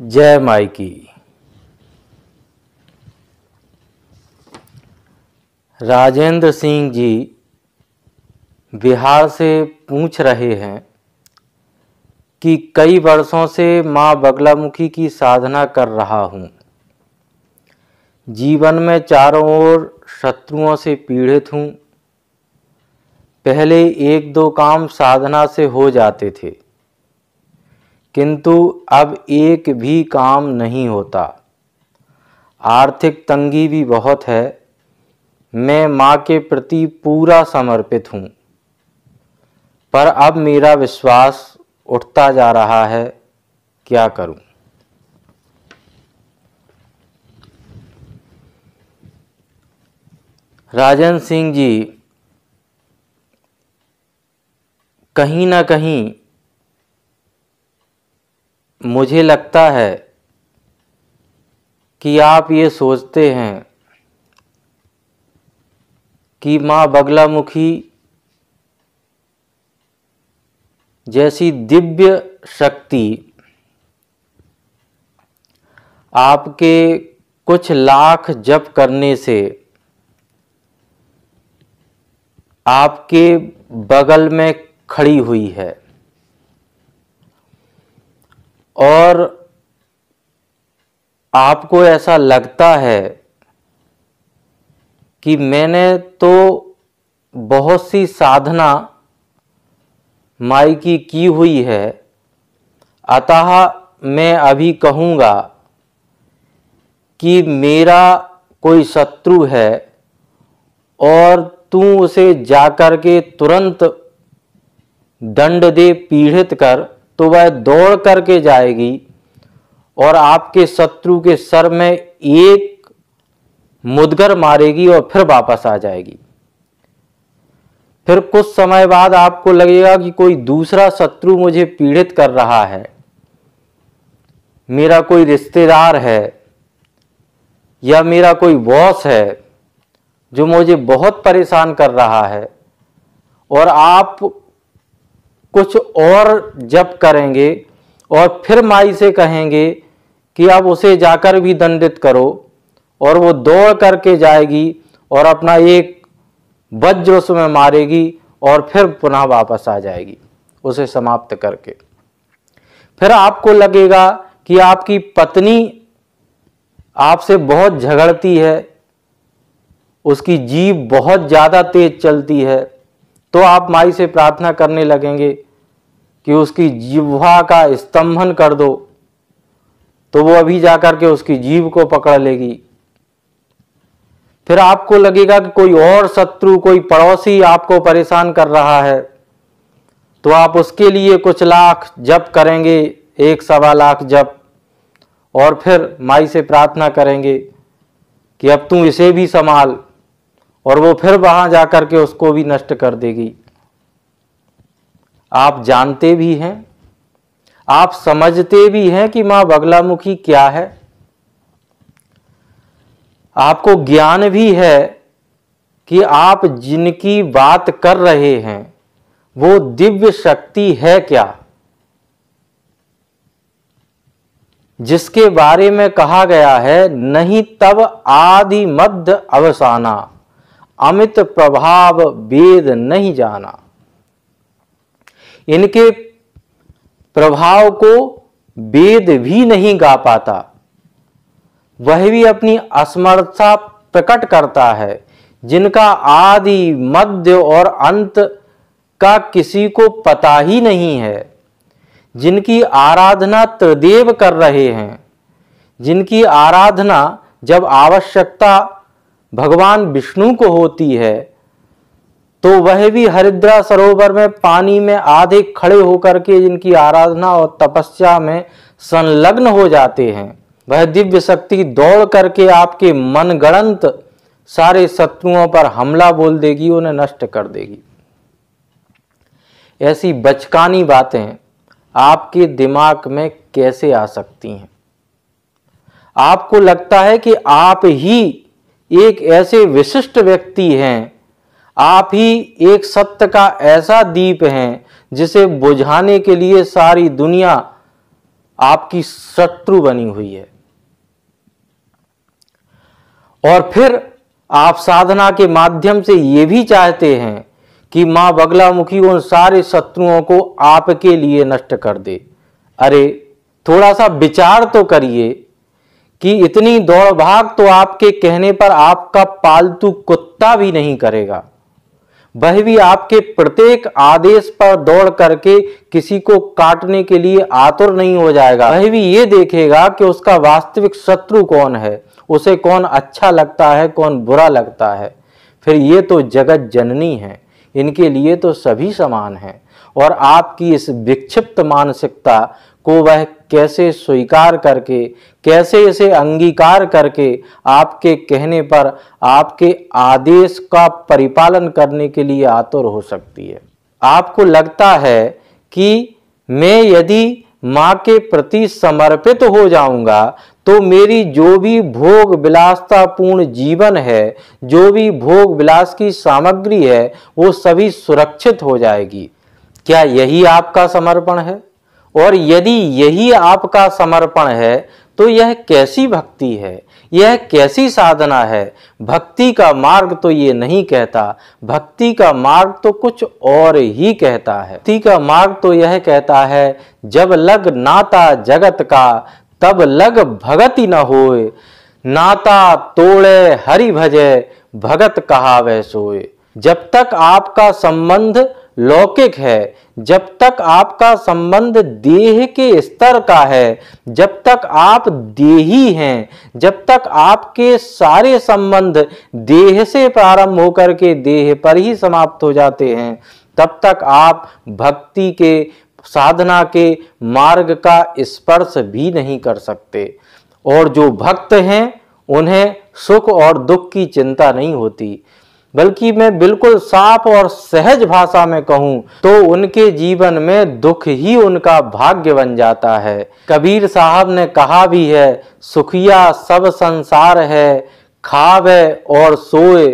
जय माई की राजेंद्र सिंह जी बिहार से पूछ रहे हैं कि कई वर्षों से माँ बगलामुखी की साधना कर रहा हूँ जीवन में चारों ओर शत्रुओं से पीड़ित हूँ पहले एक दो काम साधना से हो जाते थे किंतु अब एक भी काम नहीं होता आर्थिक तंगी भी बहुत है मैं माँ के प्रति पूरा समर्पित हूँ पर अब मेरा विश्वास उठता जा रहा है क्या करूँ राजन सिंह जी कहीं ना कहीं मुझे लगता है कि आप ये सोचते हैं कि माँ बगलामुखी जैसी दिव्य शक्ति आपके कुछ लाख जप करने से आपके बगल में खड़ी हुई है और आपको ऐसा लगता है कि मैंने तो बहुत सी साधना माई की की हुई है अतः मैं अभी कहूँगा कि मेरा कोई शत्रु है और तू उसे जाकर के तुरंत दंड दे पीड़ित कर तो वह दौड़ करके जाएगी और आपके शत्रु के सर में एक मुदगर मारेगी और फिर वापस आ जाएगी फिर कुछ समय बाद आपको लगेगा कि कोई दूसरा शत्रु मुझे पीड़ित कर रहा है मेरा कोई रिश्तेदार है या मेरा कोई बॉस है जो मुझे बहुत परेशान कर रहा है और आप कुछ और जप करेंगे और फिर माई से कहेंगे कि आप उसे जाकर भी दंडित करो और वो दौड़ करके जाएगी और अपना एक वज्र उसमें मारेगी और फिर पुनः वापस आ जाएगी उसे समाप्त करके फिर आपको लगेगा कि आपकी पत्नी आपसे बहुत झगड़ती है उसकी जीभ बहुत ज़्यादा तेज चलती है तो आप माई से प्रार्थना करने लगेंगे कि उसकी जिह्वा का स्तंभन कर दो तो वो अभी जाकर के उसकी जीव को पकड़ लेगी फिर आपको लगेगा कि कोई और शत्रु कोई पड़ोसी आपको परेशान कर रहा है तो आप उसके लिए कुछ लाख जप करेंगे एक सवा लाख जप और फिर माई से प्रार्थना करेंगे कि अब तू इसे भी संभाल और वो फिर वहां जाकर के उसको भी नष्ट कर देगी आप जानते भी हैं आप समझते भी हैं कि मां बगलामुखी क्या है आपको ज्ञान भी है कि आप जिनकी बात कर रहे हैं वो दिव्य शक्ति है क्या जिसके बारे में कहा गया है नहीं तब आदि मध्य अवसाना अमित प्रभाव वेद नहीं जाना इनके प्रभाव को वेद भी नहीं गा पाता वह भी अपनी असमर्थता प्रकट करता है जिनका आदि मध्य और अंत का किसी को पता ही नहीं है जिनकी आराधना त्रिदेव कर रहे हैं जिनकी आराधना जब आवश्यकता भगवान विष्णु को होती है तो वह भी हरिद्रा सरोवर में पानी में आधे खड़े होकर के जिनकी आराधना और तपस्या में संलग्न हो जाते हैं वह दिव्य शक्ति दौड़ करके आपके मनगणंत सारे शत्रुओं पर हमला बोल देगी उन्हें नष्ट कर देगी ऐसी बचकानी बातें आपके दिमाग में कैसे आ सकती हैं आपको लगता है कि आप ही एक ऐसे विशिष्ट व्यक्ति हैं आप ही एक सत्य का ऐसा दीप हैं जिसे बुझाने के लिए सारी दुनिया आपकी शत्रु बनी हुई है और फिर आप साधना के माध्यम से ये भी चाहते हैं कि मां बगलामुखी उन सारे शत्रुओं को आपके लिए नष्ट कर दे अरे थोड़ा सा विचार तो करिए कि इतनी दौड़ भाग तो आपके कहने पर आपका पालतू कुत्ता भी नहीं करेगा वह भी आपके प्रत्येक आदेश पर दौड़ करके किसी को काटने के लिए आतुर नहीं हो जाएगा वह भी ये देखेगा कि उसका वास्तविक शत्रु कौन है उसे कौन अच्छा लगता है कौन बुरा लगता है फिर ये तो जगत जननी है इनके लिए तो सभी समान हैं और आपकी इस विक्षिप्त मानसिकता को वह कैसे स्वीकार करके कैसे इसे अंगीकार करके आपके कहने पर आपके आदेश का परिपालन करने के लिए आतुर हो सकती है आपको लगता है कि मैं यदि माँ के प्रति समर्पित हो जाऊंगा तो मेरी जो भी भोग विलासतापूर्ण जीवन है जो भी भोग विलास की सामग्री है वो सभी सुरक्षित हो जाएगी क्या यही आपका समर्पण है और यदि यही आपका समर्पण है तो यह कैसी भक्ति है यह कैसी साधना है भक्ति का मार्ग तो ये नहीं कहता भक्ति का मार्ग तो कुछ और ही कहता है भक्ति का मार्ग तो यह कहता है जब लग नाता जगत का तब लग भगति न होए नाता तोड़े हरि भजे भगत कहा वह सोए जब तक आपका संबंध लौकिक है जब तक आपका संबंध देह के स्तर का है जब तक आप देही हैं जब तक आपके सारे संबंध देह से प्रारंभ होकर के देह पर ही समाप्त हो जाते हैं तब तक आप भक्ति के साधना के मार्ग का स्पर्श भी नहीं कर सकते और जो भक्त हैं उन्हें सुख और दुख की चिंता नहीं होती बल्कि मैं बिल्कुल साफ और सहज भाषा में कहूँ तो उनके जीवन में दुख ही उनका भाग्य बन जाता है कबीर साहब ने कहा भी है सुखिया सब संसार है खावे और सोए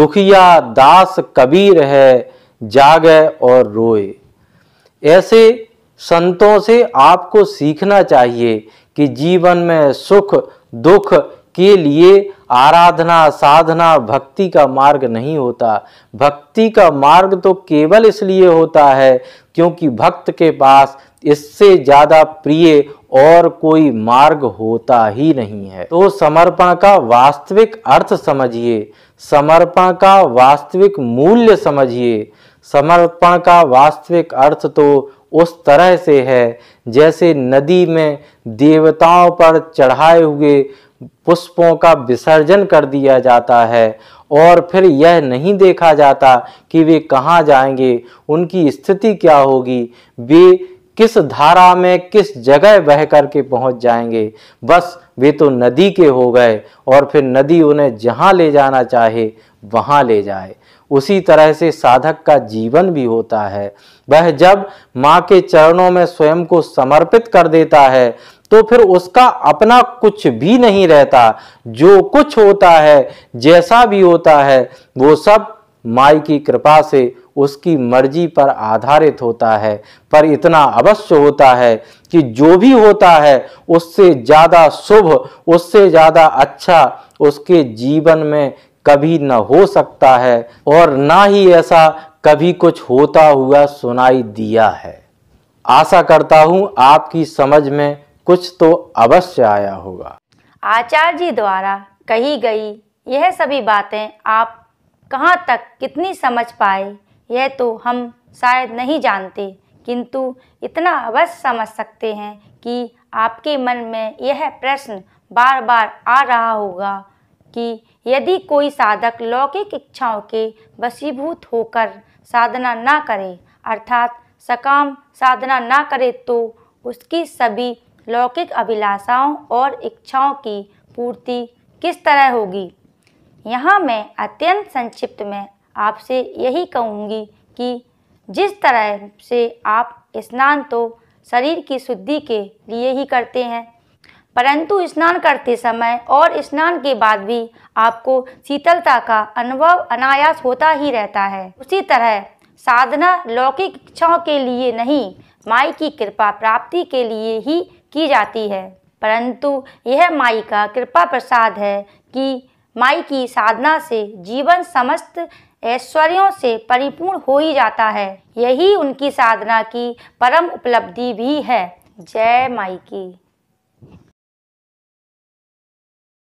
दुखिया दास कबीर है जागे और रोए ऐसे संतों से आपको सीखना चाहिए कि जीवन में सुख दुख के लिए आराधना साधना भक्ति का मार्ग नहीं होता भक्ति का मार्ग तो केवल इसलिए होता है क्योंकि भक्त के पास इससे ज़्यादा प्रिय और कोई मार्ग होता ही नहीं है तो समर्पण का वास्तविक अर्थ समझिए समर्पण का वास्तविक मूल्य समझिए समर्पण का वास्तविक अर्थ तो उस तरह से है जैसे नदी में देवताओं पर चढ़ाए हुए पुष्पों का विसर्जन कर दिया जाता है और फिर यह नहीं देखा जाता कि वे कहाँ जाएंगे उनकी स्थिति क्या होगी वे किस धारा में किस जगह बह करके पहुंच जाएंगे बस वे तो नदी के हो गए और फिर नदी उन्हें जहाँ ले जाना चाहे वहाँ ले जाए उसी तरह से साधक का जीवन भी होता है वह जब माँ के चरणों में स्वयं को समर्पित कर देता है तो फिर उसका अपना कुछ भी नहीं रहता जो कुछ होता है जैसा भी होता है वो सब माई की कृपा से उसकी मर्जी पर आधारित होता है पर इतना अवश्य होता है कि जो भी होता है उससे ज़्यादा शुभ उससे ज़्यादा अच्छा उसके जीवन में कभी न हो सकता है और ना ही ऐसा कभी कुछ होता हुआ सुनाई दिया है आशा करता हूँ आपकी समझ में कुछ तो अवश्य आया होगा आचार्य जी द्वारा कही गई यह सभी बातें आप कहाँ तक कितनी समझ पाए यह तो हम शायद नहीं जानते किंतु इतना अवश्य समझ सकते हैं कि आपके मन में यह प्रश्न बार बार आ रहा होगा कि यदि कोई साधक लौकिक इच्छाओं के वशीभूत होकर साधना ना करे अर्थात सकाम साधना ना करे तो उसकी सभी लौकिक अभिलाषाओं और इच्छाओं की पूर्ति किस तरह होगी यहाँ मैं अत्यंत संक्षिप्त में आपसे यही कहूँगी कि जिस तरह से आप स्नान तो शरीर की शुद्धि के लिए ही करते हैं परंतु स्नान करते समय और स्नान के बाद भी आपको शीतलता का अनुभव अनायास होता ही रहता है उसी तरह साधना लौकिक इच्छाओं के लिए नहीं माई की कृपा प्राप्ति के लिए ही की जाती है परंतु यह माई का कृपा प्रसाद है कि माई की साधना से जीवन समस्त ऐश्वर्यों से परिपूर्ण हो ही जाता है यही उनकी साधना की परम उपलब्धि भी है जय माई की